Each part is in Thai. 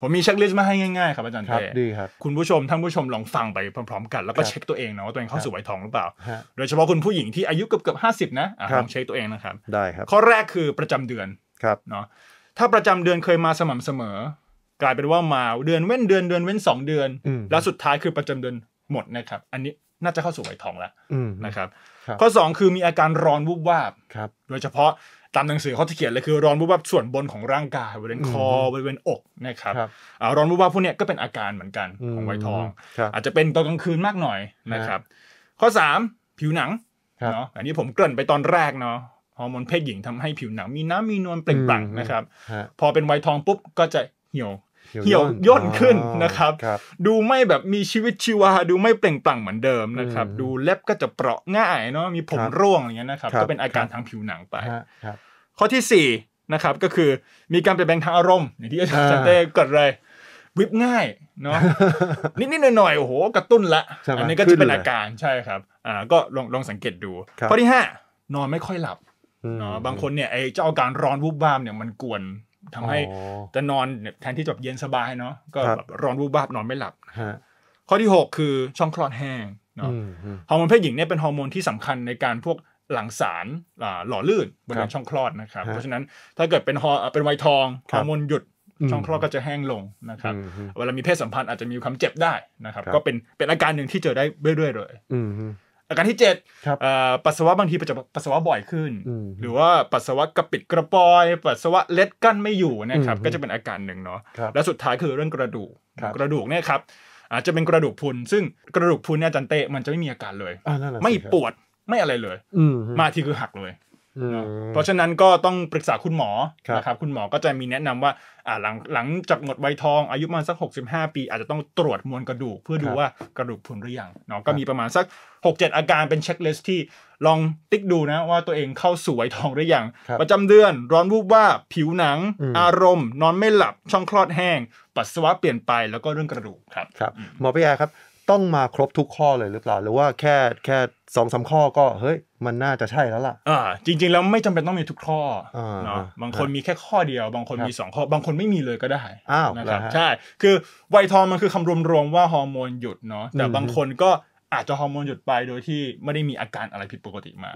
ผมมีเช็คลิสต์มาให้ง่ายๆ ครับอาจารย์ครับดีครับคุณผู้ชมท่านผู้ชมลองฟังไปพร้อมๆ กัน แล้วก็เช็คตัวเองนะว่าตัวเองเข้าสู่วัยทองหรือเปล่า โดยเฉพาะคุณผู้หญิงที่อายุเกือบเกือบห้าสิบนะลองเช็คตัวเองนะครับ ได้ครับ ข้อแรกคือประจำเดือน ครับ เนาะ ถ้าประจำเดือนเคยมาสม่ำเสมอ กลายเป็นว่ามาเดือนเว้นเดือนเดือนเว้นสองเดือน แล้วสุดท้ายคือประจำเดือนหมดนะครับ อันนี้น่าจะเข้าสู่วัยทองแล้วนะครับ ข้อสองคือมีอาการร้อนวูบวาบโดยเฉพาะตามหนังสือเขาจะเขียนเลยคือร้อนบุบบับส่วนบนของร่างกายบริเวณคอบริเวณอกนะครับร้อนบุบบับพวกนี้ก็เป็นอาการเหมือนกัน ของไวทองอาจจะเป็นตอนกลางคืนมากหน่อยนะครับ ข้อ3ผิวหนังเนาะอันนี้ผมเกริ่นไปตอนแรกเนาะฮอร์โมนเพศหญิงทำให้ผิวหนัง มีน้ำมีนวลเปล่งปลั่งนะครับ พอเป็นไวทองปุ๊บก็จะเหี่ยวเหี่ยวย่นขึ้นนะครับ ดูไม่แบบมีชีวิตชีวาดูไม่เปล่งปลั่งเหมือนเดิมนะครับ ดูเล็บก็จะเปราะง่ายเนาะมีผมร่วงอย่างเงี้ยนะครับก็เป็นอาการทางผิวหนังไปข้อที่4นะครับก็คือมีการเปลี่ยนแปลงทางอารมณ์อย่างที่อาจารย์เต้เกิดเลยวิบง่ายเนาะนิดนิดหน่อยหน่อยโอ้โหกระตุ้นละอันนี้ก็จะเป็นอาการใช่ครับอ่าก็ลองลองสังเกตดูข้อที่5นอนไม่ค่อยหลับเนาะบางคนเนี่ยไอ้เจ้าอาการร้อนวูบวามเนี่ยมันกวนทำให้จะนอนแทนที่จบเย็นสบายเนาะก็แบบร้อนวูบวามนอนไม่หลับข้อที่ 6 คือช่องคลอดแห้งเนาะฮอร์โมนเพศหญิงเนี่ยเป็นฮอร์โมนที่สำคัญในการพวกหลังสารหล่อลื่นบริเวณช่องคลอดนะครับ เพราะฉะนั้นถ้าเกิดเป็นฮอเป็นไวทองฮอร์โมนหยุดช่องคลอดก็จะแห้งลงนะครับ เวลามีเพศสัมพันธ์อาจจะมีความเจ็บได้นะครับ ก็เป็นเป็นอาการหนึ่งที่เจอได้เรื่อยๆเลยอาการที่เจ็ดปัสสาวะบางทีจะปัสสาวะบ่อยขึ้น หรือว่าปัสสาวะกระปิดกระปอยปัสสาวะเล็ดกั้นไม่อยู่นะครับก็จะเป็นอาการหนึ่งเนาะและสุดท้ายคือเรื่องกระดูกกระดูกเนี่ยครับ อาจจะเป็นกระดูกพุนซึ่งกระดูกพุนเนี่ยจันเตะมันจะไม่มีอาการเลย ไม่ปวดไม่อะไรเลยมาทีคือหักเลยเพราะฉะนั้นก็ต้องปรึกษาคุณหมอนะครับคุณหมอก็จะมีแนะนำว่าหลังหลังจากหมดใบทอง อายุมาสัก 65 ปีอาจจะต้องตรวจมวลกระดูก เพื่อดูว่ากระดูกพุนหรือยังเนาะก็มีประมาณสัก6-7 อาการเป็นเช็คลิสที่ลองติ๊กดูนะ ว่าตัวเองเข้าสู่วบยทองหรือยังประจำเดือน ร้อนวูบว่าผิวหนังอารมณ์ นอนไม่หลับช่องคลอดแห้ง ปัสสาวะเปลี่ยนไปแล้วก็เรื่องกระดูกครับครับหมอพิยาครับต้องมาครบทุกข้อเลยหรือเปล่า หรือว่าแค่แค่สองสาข้อก็เฮ้ยมันน่าจะใช่แล้วล่ะอ่าจริง ๆ แล้วไม่จำเป็นต้องมีทุกข้อเนาะบางคนมีแค่ข้อเดียว บางคนมีสองข้อบางคนไม่มีเลยก็ได้อ้าวนะครับใช่ คือไวทองมันคือคำรวมๆว่าฮอร์โมนหยุดเนาะแต่บางคนก็อาจจะฮอร์โมนหยุดไปโดยที่ไม่ได้มีอาการอะไรผิดปกติมา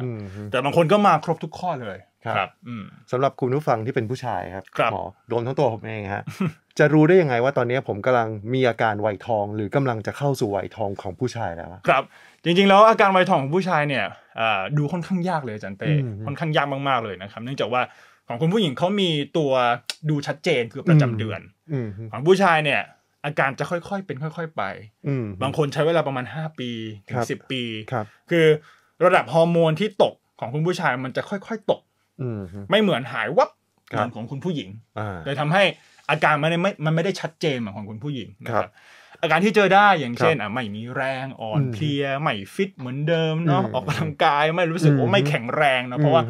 แต่บางคนก็มาครบทุกข้อเลยครับสำหรับคุณผู้ฟังที่เป็นผู้ชายครับหมอโดนทั้งตัวผมเองฮะจะรู้ได้ยังไงว่าตอนนี้ผมกำลังมีอาการวัยทองหรือกำลังจะเข้าสู่วัยทองของผู้ชายแล้วครับ จริงๆแล้วอาการวัยทองของผู้ชายเนี่ยดูค่อนข้างยากเลยจันเต้ค่อนข้างยากมาก ๆเลยนะครับ เนื่องจากว่าของคุณผู้หญิงเขามีตัวดูชัดเจนคือประจำเดือนของผู้ชายเนี่ย อาการจะค่อยๆเป็น ค่อย ๆไปบางคนใช้เวลาประมาณห้าปีถึงสิบปี คือระดับฮอร์โมนที่ตกของคุณผู้ชายมันจะค่อย ๆ ตกไม่เหมือนหายวับของคุณผู้หญิงเลยทำให้อาการมันไม่มันไม่ได้ชัดเจนเหมือนของคุณผู้หญิงนะครับอาการที่เจอได้อย่างเช่นอ่ะไม่มีแรงอ่อนเพลียไม่ฟิตเหมือนเดิมเนาะออกกำลังกายไม่รู้สึกว่าไม่แข็งแรงนะเพราะว่า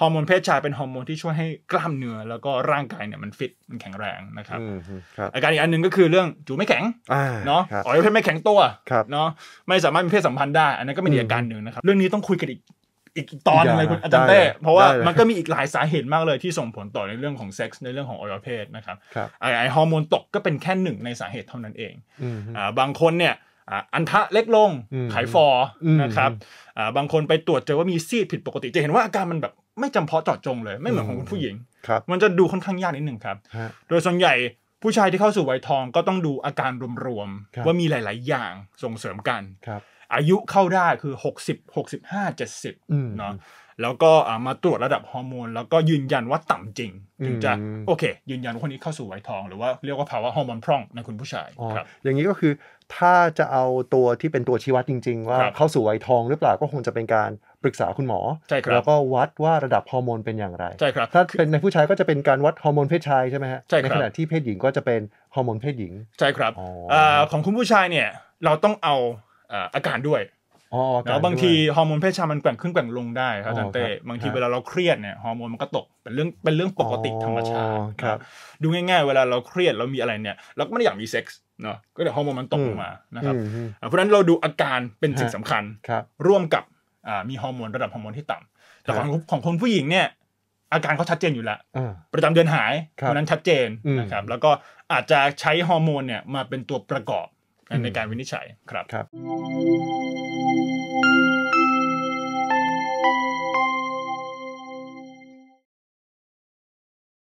ฮอร์โมนเพศชายเป็นฮอร์โมนที่ช่วยให้กล้ามเนื้อแล้วก็ร่างกายเนี่ยมันฟิตมันแข็งแรงนะครับอาการอีกอันหนึ่งก็คือเรื่องจูไม่แข็งเนาะอ๋อยเพศไม่แข็งตัวเนาะไม่สามารถมีเพศสัมพันธ์ได้อันนั้นก็เป็นอีกอาการหนึ่งนะครับเรื่องนี้ต้องคุยกันอีกอีกตอนเลยคุณอาจารย์เต้เพราะว่ามันก็มีอีกหลายสาเหตุมากเลยที่ส่งผลต่อในเรื่องของเซ็กส์ในเรื่องของอวัยวะเพศนะครับไอฮอร์โมนตกก็เป็นแค่หนึ่งในสาเหตุเท่านั้นเองอ่าบางคนเนี่ยอันทะเล็กลงไขฟอนะครับบางคนไปตรวจเจอว่ามีซีดผิดปกติจะเห็นว่าอาการมันแบบไม่จำเพาะเจาะจง เลยไม่เหมือนของคุณผู้หญิงมันจะดูค่อนข้างยากนิดหนึ่งครับโดยส่วนใหญ่ผู้ชายที่เข้าสู่วัยทองก็ต้องดูอาการรวมๆ ว่ามีหลายๆ อย่างส่งเสริมกันครับ อายุเข้าได้คือ 60 65 70เนาะแล้วก็มาตรวจระดับฮอร์โมนแล้วก็ยืนยันว่าต่ำจริงถึงจะโอเค ยืนยันว่าคนนี้เข้าสู่วัยทอง หรือว่าเรียกว่าภาวะฮอร์โมนพร่องในคุณผู้ชายครับอย่างนี้ก็คือ ถ้าจะเอาตัวที่เป็นตัวชี้วัดจริงๆ ว่าเข้าสู่วัยทองหรือเปล่าก็คงจะเป็นการปรึกษาคุณหมอแล้วก็วัดว่าระดับฮอร์โมนเป็นอย่างไรใช่ครับถ้าเป็นในผู้ชายก็จะเป็นการวัดฮอร์โมนเพศชายใช่ไหมฮะใช่ครับในขณะที่เพศหญิงก็จะเป็นฮอร์โมนเพศหญิง ใช่ครับของคุณผู้ชายเนี่ยเราต้องเอาอาการด้วยแล้วบางทีฮอร์โมนเพศชายมันแกว่งขึ้นแกว่งลงได้ครับอาจารย์เต้บางทีเวลาเราเครียดเนี่ยฮอร์โมนมันก็ตกเป็นเรื่องเป็นเรื่องปกติธรรมชาติครับดูง่ายๆเวลาเราเครียดเรา มีอะไรเนี่ยเราก็ไม่อยากมีเซ็กส์เนาะก็เดี๋ยวฮอร์โมนมันตกลงมานะครับเพราะฉะนั้นเราดูอาการเป็นสิ่งสำคัญร่วมกับมีฮอร์โมนระดับฮอร์โมนที่ต่ำ แต่ของของคนผู้หญิงเนี่ยอาการเขาชัดเจนอยู่แล้วประจำเดือนหายเพราะนั้นชัดเจนนะครับแล้วก็อาจจะใช้ฮอร์โมนเนี่ยมาเป็นตัวประกอบในการวินิจฉัยครับ